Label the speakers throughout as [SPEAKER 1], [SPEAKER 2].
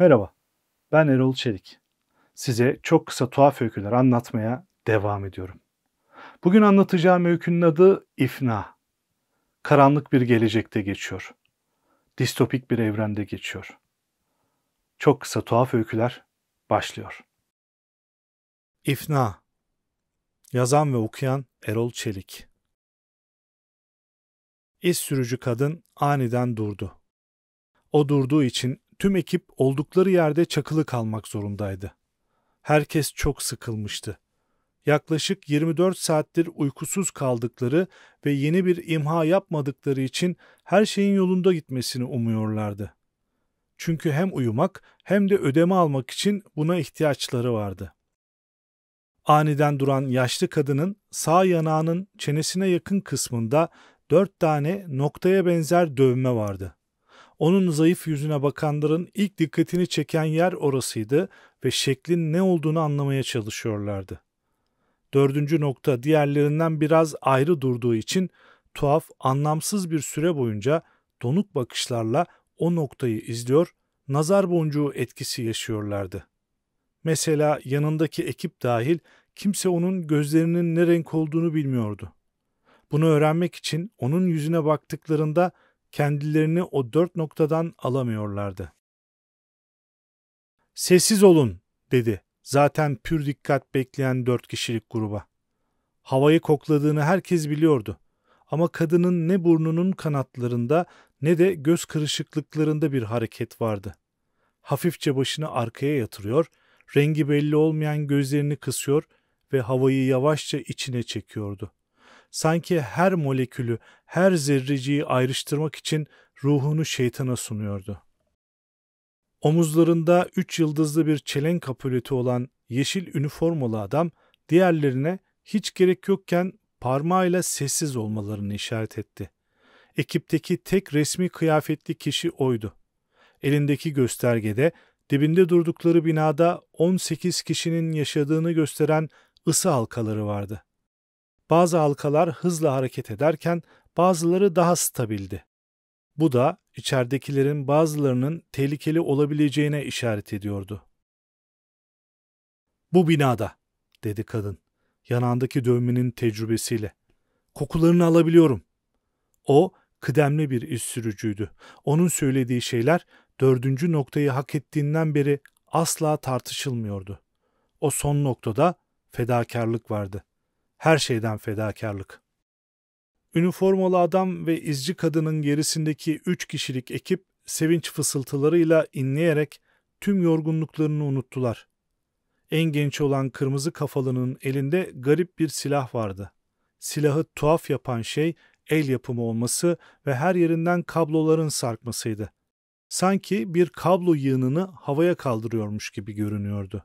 [SPEAKER 1] Merhaba, ben Erol Çelik. Size çok kısa tuhaf öyküler anlatmaya devam ediyorum. Bugün anlatacağım öykünün adı İfna. Karanlık bir gelecekte geçiyor. Distopik bir evrende geçiyor. Çok kısa tuhaf öyküler başlıyor. İfna Yazan ve okuyan Erol Çelik İz sürücü kadın aniden durdu. O durduğu için tüm ekip oldukları yerde çakılı kalmak zorundaydı. Herkes çok sıkılmıştı. Yaklaşık 24 saattir uykusuz kaldıkları ve yeni bir imha yapmadıkları için her şeyin yolunda gitmesini umuyorlardı. Çünkü hem uyumak hem de ödeme almak için buna ihtiyaçları vardı. Aniden duran yaşlı kadının sağ yanağının çenesine yakın kısmında dört tane noktaya benzer dövme vardı. Onun zayıf yüzüne bakanların ilk dikkatini çeken yer orasıydı ve şeklin ne olduğunu anlamaya çalışıyorlardı. Dördüncü nokta diğerlerinden biraz ayrı durduğu için tuhaf, anlamsız bir süre boyunca donuk bakışlarla o noktayı izliyor, nazar boncuğu etkisi yaşıyorlardı. Mesela yanındaki ekip dahil kimse onun gözlerinin ne renk olduğunu bilmiyordu. Bunu öğrenmek için onun yüzüne baktıklarında kendilerini o dört noktadan alamıyorlardı. Sessiz olun dedi zaten pür dikkat bekleyen dört kişilik gruba. Havayı kokladığını herkes biliyordu ama kadının ne burnunun kanatlarında ne de göz kırışıklıklarında bir hareket vardı. Hafifçe başını arkaya yatırıyor, rengi belli olmayan gözlerini kısıyor ve havayı yavaşça içine çekiyordu sanki her molekülü, her zerreciyi ayrıştırmak için ruhunu şeytana sunuyordu. Omuzlarında üç yıldızlı bir çelenk apoleti olan yeşil üniformalı adam diğerlerine hiç gerek yokken parmağıyla sessiz olmalarını işaret etti. Ekipteki tek resmi kıyafetli kişi oydu. Elindeki göstergede dibinde durdukları binada 18 kişinin yaşadığını gösteren ısı halkaları vardı. Bazı halkalar hızla hareket ederken bazıları daha stabildi. Bu da içeridekilerin bazılarının tehlikeli olabileceğine işaret ediyordu. Bu binada, dedi kadın, yanağındaki dövmenin tecrübesiyle. Kokularını alabiliyorum. O, kıdemli bir iş sürücüydü. Onun söylediği şeyler dördüncü noktayı hak ettiğinden beri asla tartışılmıyordu. O son noktada fedakarlık vardı her şeyden fedakarlık. Üniformalı adam ve izci kadının gerisindeki üç kişilik ekip sevinç fısıltılarıyla inleyerek tüm yorgunluklarını unuttular. En genç olan kırmızı kafalının elinde garip bir silah vardı. Silahı tuhaf yapan şey el yapımı olması ve her yerinden kabloların sarkmasıydı. Sanki bir kablo yığınını havaya kaldırıyormuş gibi görünüyordu.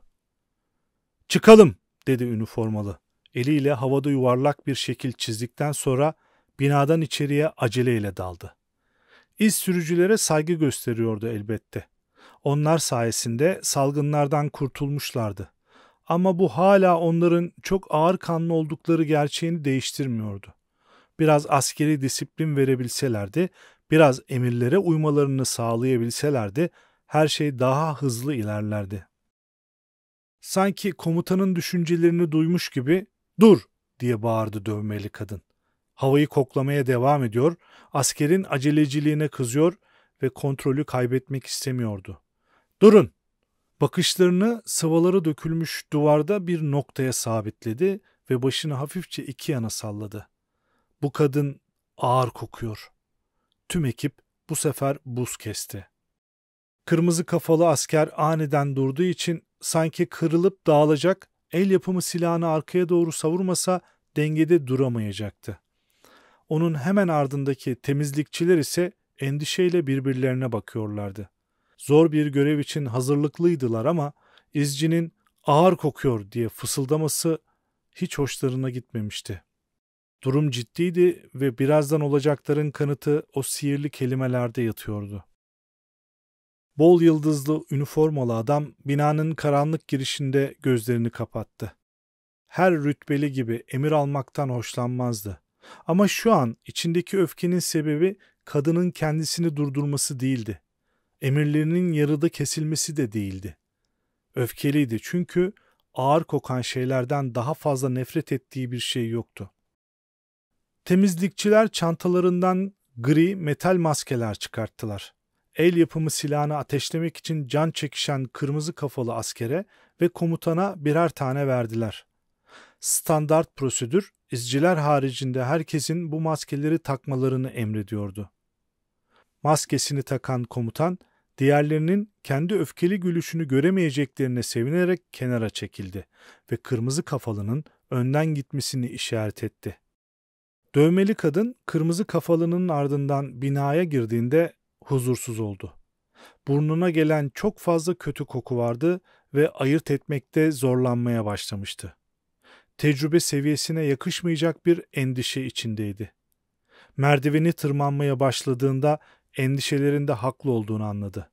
[SPEAKER 1] "Çıkalım," dedi üniformalı eliyle havada yuvarlak bir şekil çizdikten sonra binadan içeriye aceleyle daldı. İz sürücülere saygı gösteriyordu elbette. Onlar sayesinde salgınlardan kurtulmuşlardı. Ama bu hala onların çok ağır kanlı oldukları gerçeğini değiştirmiyordu. Biraz askeri disiplin verebilselerdi, biraz emirlere uymalarını sağlayabilselerdi her şey daha hızlı ilerlerdi. Sanki komutanın düşüncelerini duymuş gibi Dur diye bağırdı dövmeli kadın. Havayı koklamaya devam ediyor, askerin aceleciliğine kızıyor ve kontrolü kaybetmek istemiyordu. Durun! Bakışlarını sıvaları dökülmüş duvarda bir noktaya sabitledi ve başını hafifçe iki yana salladı. Bu kadın ağır kokuyor. Tüm ekip bu sefer buz kesti. Kırmızı kafalı asker aniden durduğu için sanki kırılıp dağılacak el yapımı silahını arkaya doğru savurmasa dengede duramayacaktı. Onun hemen ardındaki temizlikçiler ise endişeyle birbirlerine bakıyorlardı. Zor bir görev için hazırlıklıydılar ama izcinin ağır kokuyor diye fısıldaması hiç hoşlarına gitmemişti. Durum ciddiydi ve birazdan olacakların kanıtı o sihirli kelimelerde yatıyordu. Bol yıldızlı üniformalı adam binanın karanlık girişinde gözlerini kapattı. Her rütbeli gibi emir almaktan hoşlanmazdı. Ama şu an içindeki öfkenin sebebi kadının kendisini durdurması değildi. Emirlerinin yarıda kesilmesi de değildi. Öfkeliydi çünkü ağır kokan şeylerden daha fazla nefret ettiği bir şey yoktu. Temizlikçiler çantalarından gri metal maskeler çıkarttılar el yapımı silahını ateşlemek için can çekişen kırmızı kafalı askere ve komutana birer tane verdiler. Standart prosedür, izciler haricinde herkesin bu maskeleri takmalarını emrediyordu. Maskesini takan komutan, diğerlerinin kendi öfkeli gülüşünü göremeyeceklerine sevinerek kenara çekildi ve kırmızı kafalının önden gitmesini işaret etti. Dövmeli kadın kırmızı kafalının ardından binaya girdiğinde huzursuz oldu. Burnuna gelen çok fazla kötü koku vardı ve ayırt etmekte zorlanmaya başlamıştı. Tecrübe seviyesine yakışmayacak bir endişe içindeydi. Merdiveni tırmanmaya başladığında endişelerinde haklı olduğunu anladı.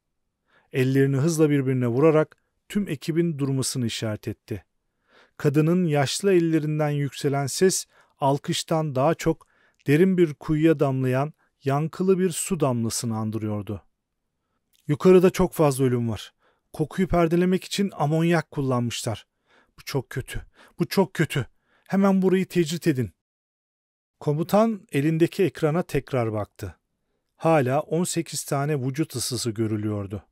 [SPEAKER 1] Ellerini hızla birbirine vurarak tüm ekibin durmasını işaret etti. Kadının yaşlı ellerinden yükselen ses alkıştan daha çok derin bir kuyuya damlayan yankılı bir su damlasını andırıyordu. Yukarıda çok fazla ölüm var. Kokuyu perdelemek için amonyak kullanmışlar. Bu çok kötü. Bu çok kötü. Hemen burayı tecrit edin. Komutan elindeki ekrana tekrar baktı. Hala 18 tane vücut ısısı görülüyordu.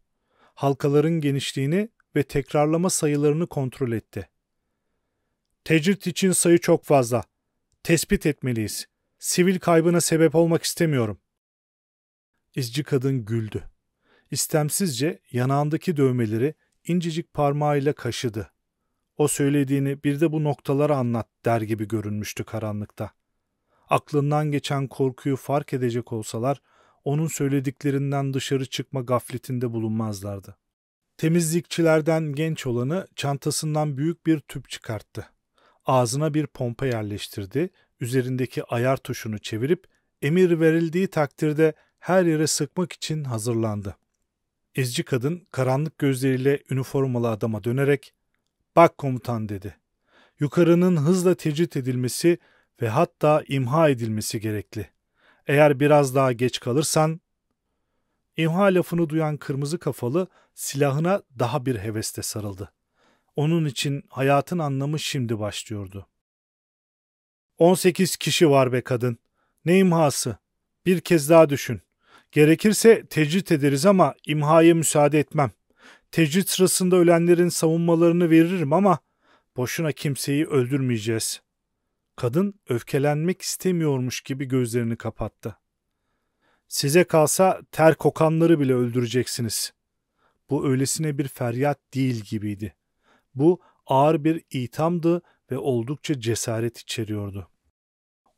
[SPEAKER 1] Halkaların genişliğini ve tekrarlama sayılarını kontrol etti. Tecrit için sayı çok fazla. Tespit etmeliyiz. Sivil kaybına sebep olmak istemiyorum. İzci kadın güldü. İstemsizce yanağındaki dövmeleri incecik parmağıyla kaşıdı. O söylediğini bir de bu noktaları anlat der gibi görünmüştü karanlıkta. Aklından geçen korkuyu fark edecek olsalar onun söylediklerinden dışarı çıkma gafletinde bulunmazlardı. Temizlikçilerden genç olanı çantasından büyük bir tüp çıkarttı. Ağzına bir pompa yerleştirdi üzerindeki ayar tuşunu çevirip emir verildiği takdirde her yere sıkmak için hazırlandı. İzci kadın karanlık gözleriyle üniformalı adama dönerek ''Bak komutan'' dedi. ''Yukarının hızla tecrit edilmesi ve hatta imha edilmesi gerekli. Eğer biraz daha geç kalırsan...'' İmha lafını duyan kırmızı kafalı silahına daha bir hevesle sarıldı. Onun için hayatın anlamı şimdi başlıyordu. 18 kişi var be kadın. Ne imhası? Bir kez daha düşün. Gerekirse tecrit ederiz ama imhaya müsaade etmem. Tecrit sırasında ölenlerin savunmalarını veririm ama boşuna kimseyi öldürmeyeceğiz. Kadın öfkelenmek istemiyormuş gibi gözlerini kapattı. Size kalsa ter kokanları bile öldüreceksiniz. Bu öylesine bir feryat değil gibiydi. Bu ağır bir itamdı ve oldukça cesaret içeriyordu.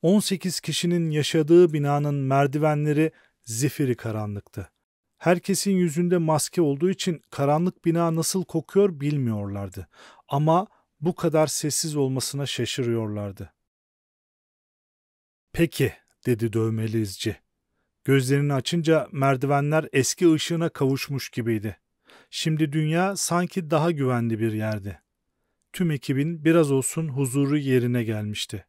[SPEAKER 1] 18 kişinin yaşadığı binanın merdivenleri zifiri karanlıktı. Herkesin yüzünde maske olduğu için karanlık bina nasıl kokuyor bilmiyorlardı. Ama bu kadar sessiz olmasına şaşırıyorlardı. Peki, dedi dövmeli izci. Gözlerini açınca merdivenler eski ışığına kavuşmuş gibiydi. Şimdi dünya sanki daha güvenli bir yerdi tüm ekibin biraz olsun huzuru yerine gelmişti.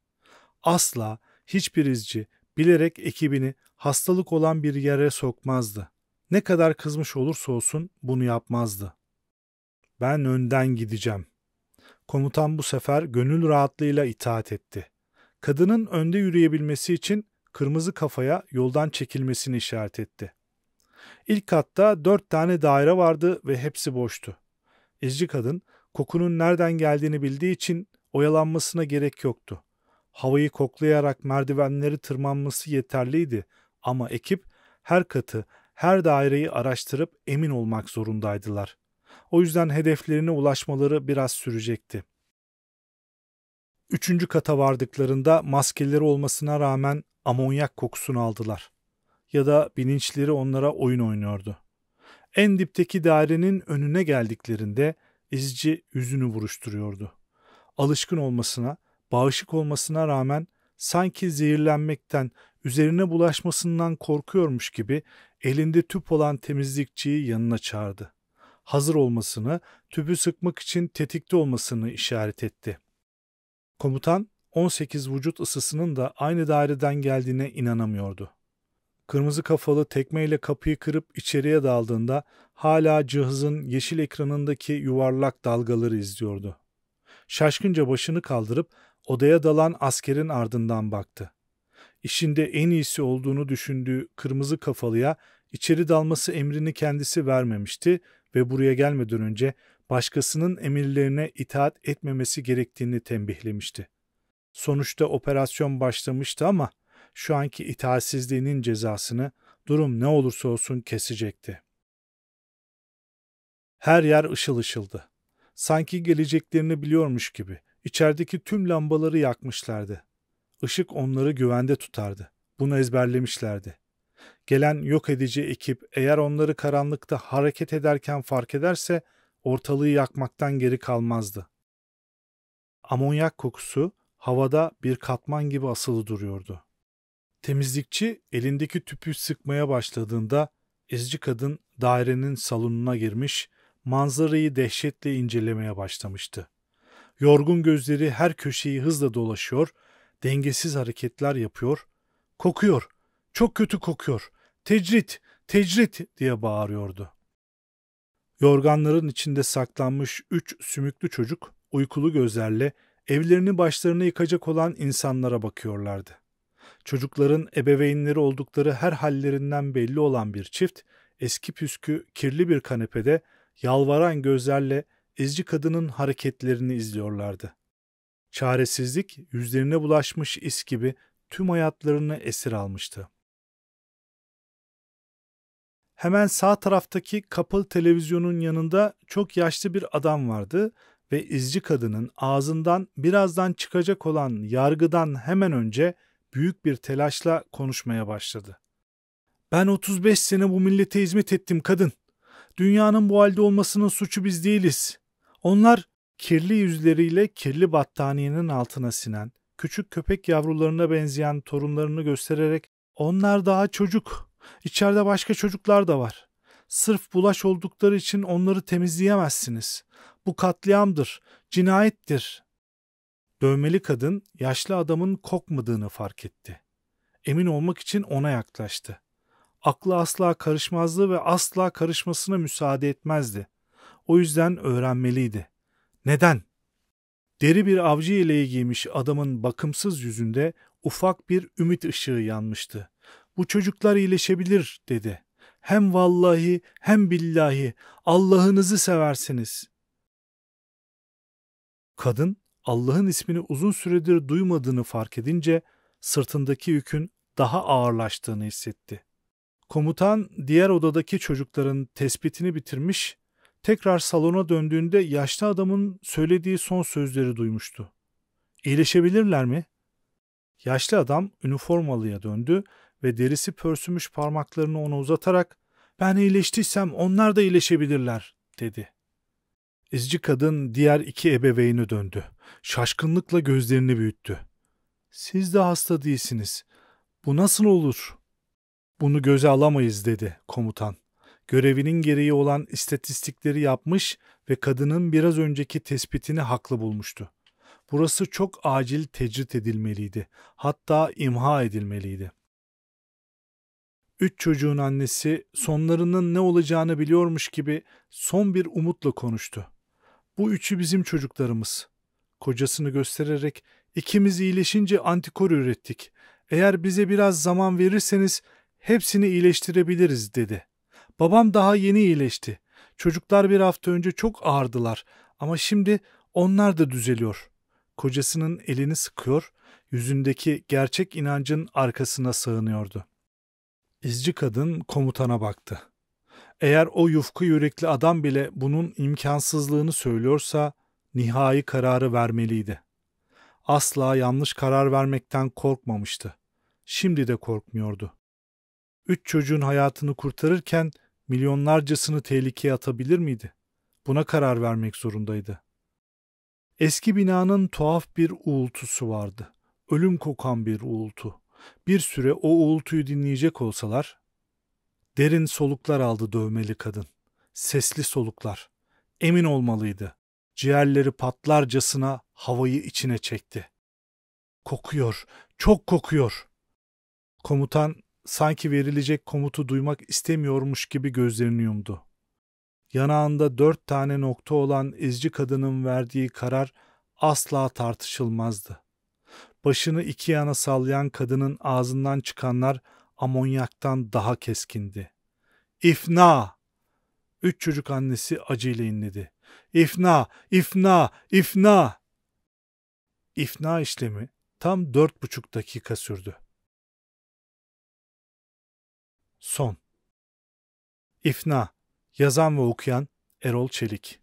[SPEAKER 1] Asla hiçbir izci bilerek ekibini hastalık olan bir yere sokmazdı. Ne kadar kızmış olursa olsun bunu yapmazdı. Ben önden gideceğim. Komutan bu sefer gönül rahatlığıyla itaat etti. Kadının önde yürüyebilmesi için kırmızı kafaya yoldan çekilmesini işaret etti. İlk katta dört tane daire vardı ve hepsi boştu. İzci kadın Kokunun nereden geldiğini bildiği için oyalanmasına gerek yoktu. Havayı koklayarak merdivenleri tırmanması yeterliydi ama ekip her katı, her daireyi araştırıp emin olmak zorundaydılar. O yüzden hedeflerine ulaşmaları biraz sürecekti. Üçüncü kata vardıklarında maskeleri olmasına rağmen amonyak kokusunu aldılar. Ya da bilinçleri onlara oyun oynuyordu. En dipteki dairenin önüne geldiklerinde ezici yüzünü vuruşturuyordu. Alışkın olmasına, bağışık olmasına rağmen sanki zehirlenmekten, üzerine bulaşmasından korkuyormuş gibi elinde tüp olan temizlikçiyi yanına çağırdı. Hazır olmasını, tüpü sıkmak için tetikte olmasını işaret etti. Komutan 18 vücut ısısının da aynı daireden geldiğine inanamıyordu. Kırmızı kafalı tekmeyle kapıyı kırıp içeriye daldığında hala cihazın yeşil ekranındaki yuvarlak dalgaları izliyordu. Şaşkınca başını kaldırıp odaya dalan askerin ardından baktı. İşinde en iyisi olduğunu düşündüğü kırmızı kafalıya içeri dalması emrini kendisi vermemişti ve buraya gelmeden önce başkasının emirlerine itaat etmemesi gerektiğini tembihlemişti. Sonuçta operasyon başlamıştı ama şu anki itaatsizliğinin cezasını durum ne olursa olsun kesecekti. Her yer ışıl ışıldı. Sanki geleceklerini biliyormuş gibi içerideki tüm lambaları yakmışlardı. Işık onları güvende tutardı. Bunu ezberlemişlerdi. Gelen yok edici ekip eğer onları karanlıkta hareket ederken fark ederse ortalığı yakmaktan geri kalmazdı. Amonyak kokusu havada bir katman gibi asılı duruyordu. Temizlikçi elindeki tüpü sıkmaya başladığında ezici kadın dairenin salonuna girmiş, manzarayı dehşetle incelemeye başlamıştı. Yorgun gözleri her köşeyi hızla dolaşıyor, dengesiz hareketler yapıyor. Kokuyor, çok kötü kokuyor, tecrit, tecrit diye bağırıyordu. Yorganların içinde saklanmış üç sümüklü çocuk uykulu gözlerle evlerini başlarını yıkacak olan insanlara bakıyorlardı. Çocukların ebeveynleri oldukları her hallerinden belli olan bir çift, eski püskü kirli bir kanepede yalvaran gözlerle izci kadının hareketlerini izliyorlardı. Çaresizlik yüzlerine bulaşmış is gibi tüm hayatlarını esir almıştı. Hemen sağ taraftaki kapalı televizyonun yanında çok yaşlı bir adam vardı ve izci kadının ağzından birazdan çıkacak olan yargıdan hemen önce büyük bir telaşla konuşmaya başladı. Ben 35 sene bu millete hizmet ettim kadın. Dünyanın bu halde olmasının suçu biz değiliz. Onlar kirli yüzleriyle kirli battaniyenin altına sinen, küçük köpek yavrularına benzeyen torunlarını göstererek onlar daha çocuk, içeride başka çocuklar da var. Sırf bulaş oldukları için onları temizleyemezsiniz. Bu katliamdır, cinayettir Dövmeli kadın yaşlı adamın kokmadığını fark etti. Emin olmak için ona yaklaştı. Aklı asla karışmazdı ve asla karışmasına müsaade etmezdi. O yüzden öğrenmeliydi. Neden? Deri bir avcı yeleği giymiş adamın bakımsız yüzünde ufak bir ümit ışığı yanmıştı. Bu çocuklar iyileşebilir dedi. Hem vallahi hem billahi Allah'ınızı seversiniz. Kadın Allah'ın ismini uzun süredir duymadığını fark edince sırtındaki yükün daha ağırlaştığını hissetti. Komutan diğer odadaki çocukların tespitini bitirmiş, tekrar salona döndüğünde yaşlı adamın söylediği son sözleri duymuştu. İyileşebilirler mi? Yaşlı adam üniformalıya döndü ve derisi pörsümüş parmaklarını ona uzatarak ben iyileştiysem onlar da iyileşebilirler dedi. İzci kadın diğer iki ebeveyni döndü. Şaşkınlıkla gözlerini büyüttü. Siz de hasta değilsiniz. Bu nasıl olur? Bunu göze alamayız dedi komutan. Görevinin gereği olan istatistikleri yapmış ve kadının biraz önceki tespitini haklı bulmuştu. Burası çok acil tecrit edilmeliydi. Hatta imha edilmeliydi. Üç çocuğun annesi sonlarının ne olacağını biliyormuş gibi son bir umutla konuştu. Bu üçü bizim çocuklarımız. Kocasını göstererek ikimiz iyileşince antikor ürettik. Eğer bize biraz zaman verirseniz hepsini iyileştirebiliriz dedi. Babam daha yeni iyileşti. Çocuklar bir hafta önce çok ağırdılar ama şimdi onlar da düzeliyor. Kocasının elini sıkıyor, yüzündeki gerçek inancın arkasına sığınıyordu. İzci kadın komutana baktı. Eğer o yufku yürekli adam bile bunun imkansızlığını söylüyorsa nihai kararı vermeliydi. Asla yanlış karar vermekten korkmamıştı. Şimdi de korkmuyordu. Üç çocuğun hayatını kurtarırken milyonlarcasını tehlikeye atabilir miydi? Buna karar vermek zorundaydı. Eski binanın tuhaf bir uğultusu vardı. Ölüm kokan bir uğultu. Bir süre o uğultuyu dinleyecek olsalar Derin soluklar aldı dövmeli kadın. Sesli soluklar. Emin olmalıydı. Ciğerleri patlarcasına havayı içine çekti. Kokuyor, çok kokuyor. Komutan sanki verilecek komutu duymak istemiyormuş gibi gözlerini yumdu. Yanağında dört tane nokta olan ezci kadının verdiği karar asla tartışılmazdı. Başını iki yana sallayan kadının ağzından çıkanlar amonyaktan daha keskindi. İfna! Üç çocuk annesi acıyla inledi. İfna, ifna, ifna! İfna işlemi tam dört buçuk dakika sürdü. Son İfna Yazan ve okuyan Erol Çelik